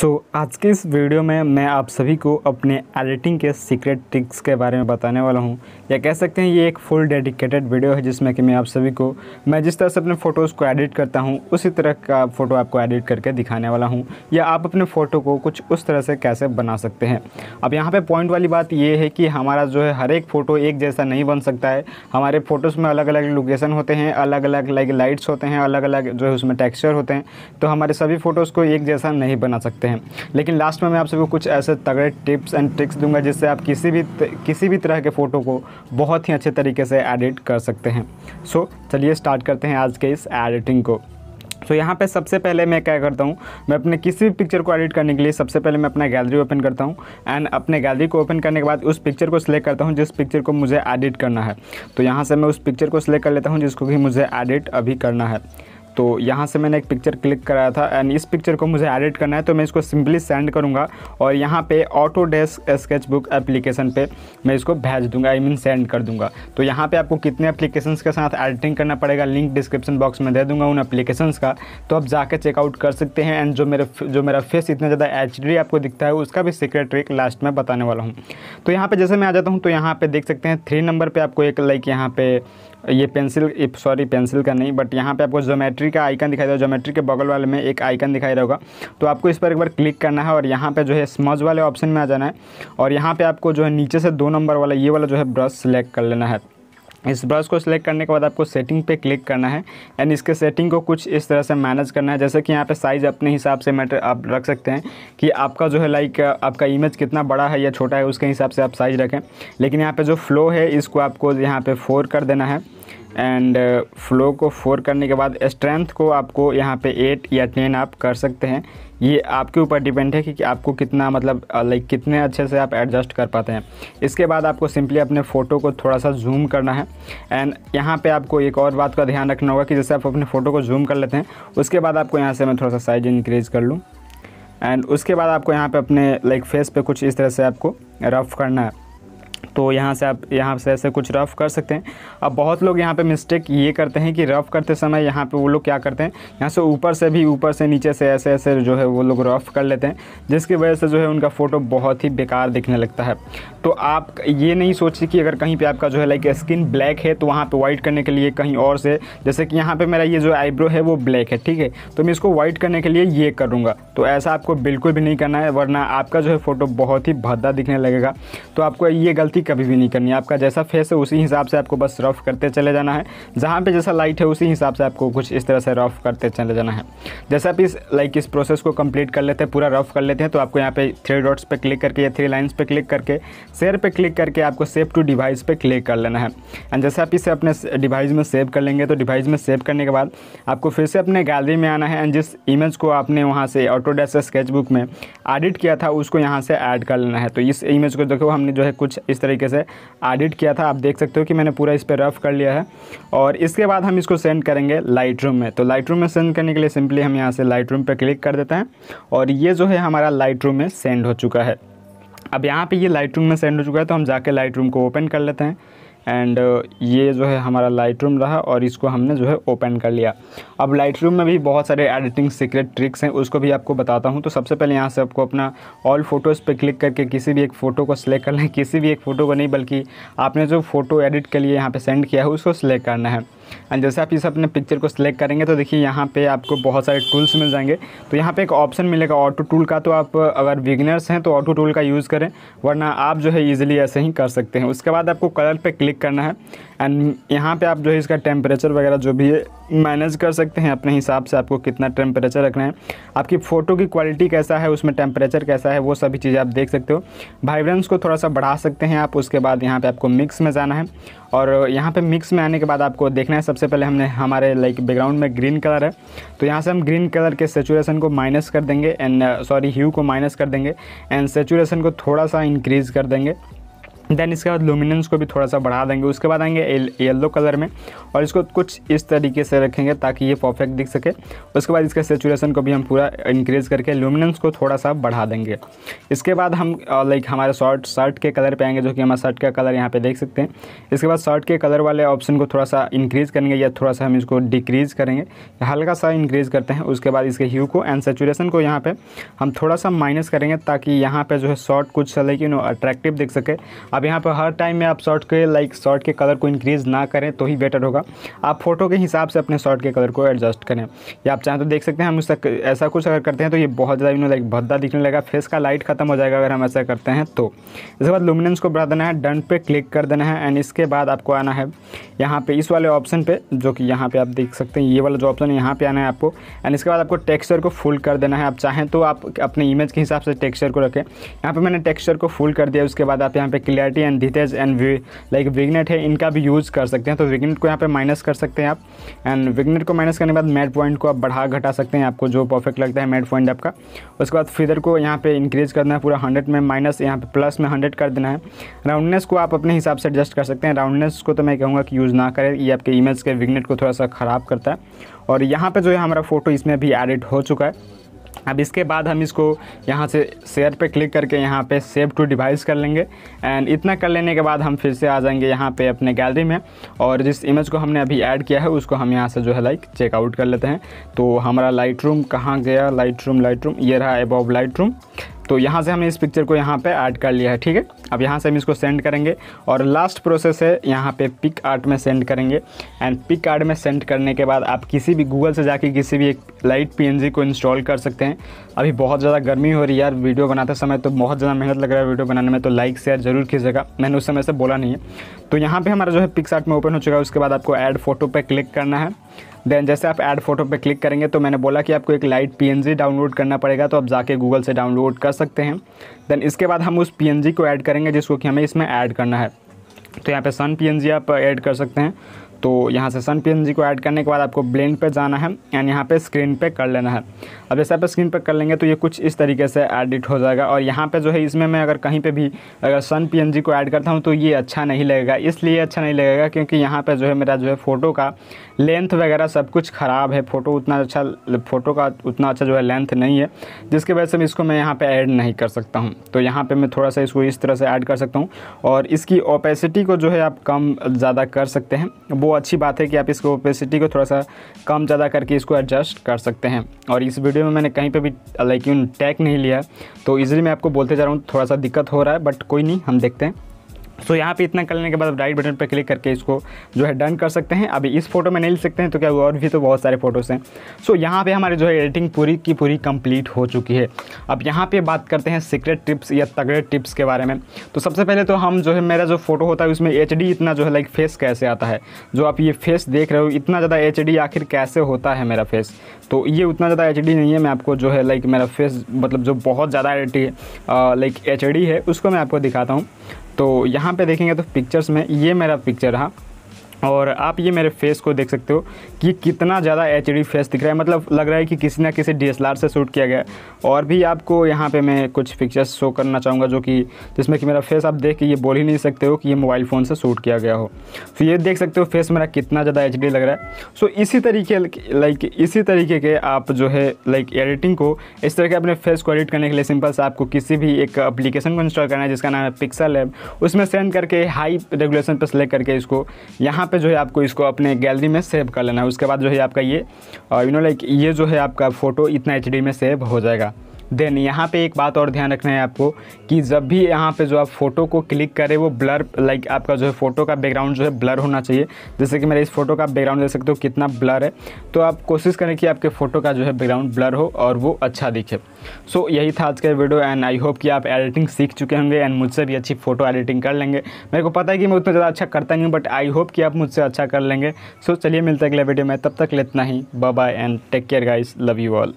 सो so, आज के इस वीडियो में मैं आप सभी को अपने एडिटिंग के सीक्रेट ट्रिक्स के बारे में बताने वाला हूं या कह सकते हैं ये एक फुल डेडिकेटेड वीडियो है जिसमें कि मैं आप सभी को मैं जिस तरह से अपने फ़ोटोज़ को एडिट करता हूं उसी तरह का फ़ोटो आपको एडिट करके दिखाने वाला हूं या आप अपने फ़ोटो को कुछ उस तरह से कैसे बना सकते हैं अब यहाँ पर पॉइंट वाली बात ये है कि हमारा जो है हर एक फ़ोटो एक जैसा नहीं बन सकता है हमारे फ़ोटोज़ में अलग अलग लोकेसन होते हैं अलग अलग लाइक लाइट्स होते हैं अलग अलग जो है उसमें टेक्स्चर होते हैं तो हमारे सभी फ़ोटोज़ को एक जैसा नहीं बना सकते सकते हैं लेकिन लास्ट में मैं आप सभी को कुछ ऐसे तगड़े टिप्स एंड ट्रिक्स दूंगा जिससे आप किसी भी किसी भी तरह के फ़ोटो को बहुत ही अच्छे तरीके से एडिट कर सकते हैं सो so, चलिए स्टार्ट करते हैं आज के इस एडिटिंग को सो so, यहाँ पे सबसे पहले मैं क्या करता हूँ मैं अपने किसी भी पिक्चर को एडिट करने के लिए सबसे पहले मैं अपना गैलरी ओपन करता हूँ एंड अपने गैलरी को ओपन करने के बाद उस पिक्चर को सिलेक्ट करता हूँ जिस पिक्चर को मुझे एडिट करना है तो यहाँ से मैं उस पिक्चर को सिलेक्ट कर लेता हूँ जिसको कि मुझे एडिट अभी करना है तो यहाँ से मैंने एक पिक्चर क्लिक कराया था एंड इस पिक्चर को मुझे एडिट करना है तो मैं इसको सिंपली सेंड करूँगा और यहाँ पे Autodesk SketchBook application पर मैं इसको भेज दूँगा आई मीन सेंड कर दूँगा तो यहाँ पे आपको कितने एप्लीकेशन के साथ एडिटिंग करना पड़ेगा लिंक डिस्क्रिप्शन बॉक्स में दे दूँगा उन एप्लीकेशंस का तो आप जाकर चेकआउट कर सकते हैं एंड जो मेरे जो मेरा फेस इतना ज़्यादा एच आपको दिखता है उसका भी सीक्रेट ट्रिक लास्ट में बताने वाला हूँ तो यहाँ पर जैसे मैं आ जाता हूँ तो यहाँ पर देख सकते हैं थ्री नंबर पर आपको एक लाइक यहाँ पर ये पेंसिल सॉरी पेंसिल का नहीं बट यहाँ पे आपको जोमेट्री का आइकन दिखाई देगा जोमेट्री के बगल वाले में एक आइकन दिखाई देगा तो आपको इस पर एक बार क्लिक करना है और यहाँ पे जो है स्मज वाले ऑप्शन में आ जाना है और यहाँ पे आपको जो है नीचे से दो नंबर वाला ये वाला जो है ब्रश सेलेक्ट कर लेना है इस ब्रश को सिलेक्ट करने के बाद आपको सेटिंग पे क्लिक करना है एंड इसके सेटिंग को कुछ इस तरह से मैनेज करना है जैसे कि यहाँ पे साइज़ अपने हिसाब से मैटर आप रख सकते हैं कि आपका जो है लाइक आपका इमेज कितना बड़ा है या छोटा है उसके हिसाब से आप साइज़ रखें लेकिन यहाँ पे जो फ्लो है इसको आपको यहाँ पे फोर कर देना है एंड फ्लो uh, को फोर करने के बाद स्ट्रेंथ को आपको यहाँ पे एट या टेन आप कर सकते हैं ये आपके ऊपर डिपेंड है कि आपको कितना मतलब लाइक uh, कितने अच्छे से आप एडजस्ट कर पाते हैं इसके बाद आपको सिंपली अपने फ़ोटो को थोड़ा सा जूम करना है एंड यहाँ पे आपको एक और बात का ध्यान रखना होगा कि जैसे आप अपने फ़ोटो को जूम कर लेते हैं उसके बाद आपको यहाँ से मैं थोड़ा सा साइज इंक्रीज़ कर लूँ एंड उसके बाद आपको यहाँ पर अपने लाइक फेस पर कुछ इस तरह से आपको रफ़ करना है तो यहाँ से आप यहाँ से ऐसे कुछ रफ़ कर सकते हैं अब बहुत लोग यहाँ पे मिस्टेक ये करते हैं कि रफ़ करते समय यहाँ पे वो लोग क्या करते हैं यहाँ से ऊपर से भी ऊपर से नीचे से ऐसे ऐसे जो है वो लोग रफ़ कर लेते हैं जिसकी वजह से जो है उनका फ़ोटो बहुत ही बेकार दिखने लगता है तो आप ये नहीं सोचिए कि अगर कहीं पर आपका जो है लाइक स्किन ब्लैक है तो वहाँ पर वाइट करने के लिए कहीं और से जैसे कि यहाँ पर मेरा ये जो आईब्रो है वो ब्लैक है ठीक है तो मैं इसको वाइट करने के लिए ये करूँगा तो ऐसा आपको बिल्कुल भी नहीं करना है वरना आपका जो है फ़ोटो बहुत ही भद्दा दिखने लगेगा तो आपको ये गलती गलती कभी भी नहीं करनी आपका जैसा फेस है उसी हिसाब से आपको बस रफ़ करते चले जाना है जहाँ पे जैसा लाइट है उसी हिसाब से आपको कुछ इस तरह से रफ़ करते चले जाना है जैसा आप इस लाइक इस प्रोसेस को कंप्लीट कर लेते हैं पूरा रफ़ कर लेते हैं तो आपको यहाँ पे थ्री डॉट्स पे क्लिक करके या थ्री लाइन्स पे क्लिक करके शेयर पे क्लिक करके आपको सेव टू डिवाइस पे क्लिक कर लेना है एंड जैसे आप इसे अपने डिवाइस में सेव कर लेंगे तो डिवाइस में सेव करने के बाद आपको फिर से अपने गैलरी में आना है एंड जिस इमेज को आपने वहाँ से ऑटोडेस्क स्केचबुक में एडिट किया था उसको यहाँ से ऐड कर लेना है तो इस इमेज को देखो हमने जो है कुछ इस तरह तरीके से एडिट किया था आप देख सकते हो कि मैंने पूरा इस पर रफ कर लिया है और इसके बाद हम इसको सेंड करेंगे लाइट में तो लाइट में सेंड करने के लिए सिंपली हम यहाँ से लाइट पर क्लिक कर देते हैं और ये जो है हमारा लाइट में सेंड हो चुका है अब यहाँ पे ये लाइट में सेंड हो चुका है तो हम जाके लाइट को ओपन कर लेते हैं एंड uh, ये जो है हमारा लाइट रूम रहा और इसको हमने जो है ओपन कर लिया अब लाइट रूम में भी बहुत सारे एडिटिंग सीक्रेट ट्रिक्स हैं उसको भी आपको बताता हूँ तो सबसे पहले यहाँ से आपको अपना ऑल फ़ोटोज़ पे क्लिक करके किसी भी एक फ़ोटो को सिलेक्ट करना है किसी भी एक फ़ोटो को नहीं बल्कि आपने जो फ़ोटो एडिट के लिए यहाँ पर सेंड किया है उसको सिलेक्ट करना है एंड जैसे आप इस अपने पिक्चर को सिलेक्ट करेंगे तो देखिए यहाँ पे आपको बहुत सारे टूल्स मिल जाएंगे तो यहाँ पे एक ऑप्शन मिलेगा ऑटो टूल का तो आप अगर बिगनर्स हैं तो ऑटो टूल का यूज़ करें वरना आप जो है ईजिली ऐसे ही कर सकते हैं उसके बाद आपको कलर पर क्लिक करना है एंड यहाँ पर आप जो है इसका टेम्परेचर वगैरह जो भी है मैनेज कर सकते हैं अपने हिसाब से आपको कितना टेम्परेचर रखना है आपकी फ़ोटो की क्वालिटी कैसा है उसमें टेम्परेचर कैसा है वो सभी चीज़ें आप देख सकते हो वाइब्रेंस को थोड़ा सा बढ़ा सकते हैं आप उसके बाद यहाँ पे आपको मिक्स में जाना है और यहाँ पे मिक्स में आने के बाद आपको देखना है सबसे पहले हमने हमारे लाइक बैकग्राउंड में ग्रीन कलर है तो यहाँ से हम ग्रीन कलर के सेचुरेशन को माइनस कर देंगे एंड सॉरी ह्यू को माइनस कर देंगे एंड सेचुरेशन को थोड़ा सा इंक्रीज़ कर देंगे देन इसके बाद लुमिनेंस को भी थोड़ा सा बढ़ा देंगे उसके बाद आएंगे येलो कलर में और इसको कुछ इस तरीके से रखेंगे ताकि ये परफेक्ट दिख सके उसके बाद इसका सेचुरेशन को भी हम पूरा इंक्रीज़ करके लुमिनेंस को थोड़ा सा बढ़ा देंगे इसके बाद हम लाइक हमारे शॉर्ट शर्ट के कलर पर आएंगे जो कि हमारा शर्ट का कलर यहाँ पर देख सकते हैं इसके बाद शर्ट के कलर वाले ऑप्शन को थोड़ा सा इंक्रीज़ करेंगे या थोड़ा सा हम इसको डिक्रीज़ करेंगे हल्का सा इंक्रीज़ करते हैं उसके बाद इसके ह्यू को एंड सेचुरेशन को यहाँ पर हम थोड़ा सा माइनस करेंगे ताकि यहाँ पर जो है शॉर्ट कुछ लेकिन अट्रैक्टिव दिख सके अब अब यहाँ पर हर टाइम में आप शॉर्ट के लाइक शॉर्ट के कलर को इंक्रीज़ ना करें तो ही बेटर होगा आप फोटो के हिसाब से अपने शॉर्ट के कलर को एडजस्ट करें या आप चाहें तो देख सकते हैं हम उसका ऐसा कुछ अगर करते हैं तो ये बहुत ज़्यादा इन्होंने लाइक भद्दा दिखने लगेगा फेस का लाइट खत्म हो जाएगा अगर हम ऐसा करते हैं तो इसके बाद लुमिनेंस को बढ़ा देना है डन पे क्लिक कर देना है एंड इसके बाद आपको आना है यहाँ पे इस वाले ऑप्शन पे जो कि यहाँ पे आप देख सकते हैं ये वाला जो ऑप्शन है यहाँ पे आना है आपको एंड इसके बाद आपको टेक्सचर को फुल कर देना है आप चाहें तो आप अपने इमेज के हिसाब से टेक्सचर को रखें यहाँ पर मैंने टेक्सचर को फुल कर दिया उसके बाद आप यहाँ पे क्लियर वीआरटी एंड धीतेज एंड लाइक विग्नेट है इनका भी यूज़ कर सकते हैं तो विग्नेट को यहाँ पे माइनस कर सकते हैं आप एंड विग्नेट को माइनस करने के बाद मेड पॉइंट को आप बढ़ा घटा सकते हैं आपको जो परफेक्ट लगता है मेड पॉइंट आपका उसके बाद फिदर को यहाँ पे इंक्रीज करना है पूरा हंड्रेड में माइनस यहाँ पे प्लस में हंड्रेड कर देना है राउंडनेस को आप अपने हिसाब से एडजस्ट कर सकते हैं राउंडनेस को तो मैं कहूँगा कि यूज़ ना करें ये आपके इमेज के विग्नेट को थोड़ा सा ख़राब करता है और यहाँ पर जो है हमारा फोटो इसमें भी एडिट हो चुका है अब इसके बाद हम इसको यहाँ से शेयर पे क्लिक करके यहाँ पे सेव टू डिवाइस कर लेंगे एंड इतना कर लेने के बाद हम फिर से आ जाएंगे यहाँ पे अपने गैलरी में और जिस इमेज को हमने अभी ऐड किया है उसको हम यहाँ से जो है लाइक चेकआउट कर लेते हैं तो हमारा लाइट रूम कहाँ गया लाइट रूम लाइट रूम ये रहा एबव लाइट रूम तो यहाँ से हमने इस पिक्चर को यहाँ पे ऐड कर लिया है ठीक है अब यहाँ से हम इसको सेंड करेंगे और लास्ट प्रोसेस है यहाँ पे पिक आर्ट में सेंड करेंगे एंड पिक आर्ट में सेंड करने के बाद आप किसी भी गूगल से जाके किसी भी एक लाइट पी को इंस्टॉल कर सकते हैं अभी बहुत ज़्यादा गर्मी हो रही है यार वीडियो बनाते समय तो बहुत ज़्यादा मेहनत लग रहा है वीडियो बनाने में तो लाइक शेयर जरूर कीजिएगा मैंने उस समय से बोला नहीं है तो यहाँ पर हमारा जो है पिक्स में ओपन हो चुका है उसके बाद आपको ऐड फोटो पर क्लिक करना है देन जैसे आप ऐड फोटो पे क्लिक करेंगे तो मैंने बोला कि आपको एक लाइट पी डाउनलोड करना पड़ेगा तो आप जाके गूगल से डाउनलोड कर सकते हैं देन इसके बाद हम उस पी को ऐड करेंगे जिसको कि हमें इसमें ऐड करना है तो यहाँ पे सन पी आप ऐड uh, कर सकते हैं तो यहाँ से सन पी को ऐड करने के बाद आपको ब्लेंड पे जाना है एंड यहाँ पे स्क्रीन पे कर लेना है अब जैसे आप स्क्रीन पे कर लेंगे तो ये कुछ इस तरीके से एडिट हो जाएगा और यहाँ पे जो है इसमें मैं अगर कहीं पे भी अगर सन पी को ऐड करता हूँ तो ये अच्छा नहीं लगेगा इसलिए अच्छा नहीं लगेगा क्योंकि यहाँ पर जो है मेरा जो है फ़ोटो का लेंथ वगैरह सब कुछ ख़राब है फ़ोटो उतना अच्छा फ़ोटो का उतना अच्छा जो है लेंथ नहीं है जिसकी वजह से मैं इसको मैं यहाँ पर ऐड नहीं कर सकता हूँ तो यहाँ पर मैं थोड़ा सा इसको इस तरह से ऐड कर सकता हूँ और इसकी ओपेसिटी को जो है आप कम ज़्यादा कर सकते हैं वो अच्छी बात है कि आप इसको ओपेसिटी को थोड़ा सा कम ज़्यादा करके इसको एडजस्ट कर सकते हैं और इस वीडियो में मैंने कहीं पर भी लाइक यून टैग नहीं लिया तो इसलिए मैं आपको बोलते जा रहा हूँ थोड़ा सा दिक्कत हो रहा है बट कोई नहीं हम देखते हैं सो so, यहाँ पे इतना करने के बाद आप राइट बटन पर क्लिक करके इसको जो है डन कर सकते हैं अभी इस फोटो में नहीं ले सकते हैं तो क्या और भी तो बहुत सारे फोटोज़ हैं सो so, यहाँ पे हमारी जो है एडिटिंग पूरी की पूरी कंप्लीट हो चुकी है अब यहाँ पे बात करते हैं सीक्रेट टिप्स या तगड़े टिप्स के बारे में तो सबसे पहले तो हम जो है मेरा जो फोटो होता है उसमें एच इतना जो है लाइक फेस कैसे आता है जो आप ये फेस देख रहे हो इतना ज़्यादा एच आखिर कैसे होता है मेरा फेस तो ये उतना ज़्यादा एच नहीं है मैं आपको जो है लाइक मेरा फेस मतलब जो बहुत ज़्यादा एच लाइक एच है उसको मैं आपको दिखाता हूँ तो यहाँ पे देखेंगे तो पिक्चर्स में ये मेरा पिक्चर रहा और आप ये मेरे फेस को देख सकते हो कि कितना ज़्यादा एच फेस दिख रहा है मतलब लग रहा है कि किसी ना किसी डी से शूट किया गया और भी आपको यहाँ पे मैं कुछ पिक्चर्स शो करना चाहूँगा जो कि जिसमें कि मेरा फेस आप देख के ये बोल ही नहीं सकते हो कि ये मोबाइल फ़ोन से शूट किया गया हो तो ये देख सकते हो फेस मेरा कितना ज़्यादा एच लग रहा है सो इसी तरीके लाइक इसी तरीके के आप जो है लाइक एडिटिंग को इस तरह के अपने फेस को एडिट करने के लिए सिंपल से आपको किसी भी एक अप्लीकेशन को इंस्टॉल करना है जिसका नाम है पिक्सल है उसमें सेंड करके हाई रेगुलेशन पर सेलेक्ट करके इसको यहाँ पे जो है आपको इसको अपने गैलरी में सेव कर लेना है उसके बाद जो है आपका ये यू नो लाइक ये जो है आपका फ़ोटो इतना एच में सेव हो जाएगा देन यहाँ पे एक बात और ध्यान रखना है आपको कि जब भी यहाँ पे जो आप फ़ोटो को क्लिक करें वो ब्लर लाइक आपका जो है फ़ोटो का बैकग्राउंड जो है ब्लर होना चाहिए जैसे कि मेरे इस फोटो का बैकग्राउंड देख सकते हो कितना ब्लर है तो आप कोशिश करें कि आपके फ़ोटो का जो है बैकग्राउंड ब्लर हो और वो अच्छा दिखे सो so, यही था आज का वीडियो एंड आई होप कि आप एडिटिंग सीख चुके होंगे एंड मुझसे भी अच्छी फ़ोटो एडिटिंग कर लेंगे मेरे को पता है कि मैं उतना ज़्यादा अच्छा करता नहीं हूँ बट आई होप कि आप मुझसे अच्छा कर लेंगे सो चलिए चलिए मिलते अगले वीडियो में तब तक लेतना ही bye and take care guys love you all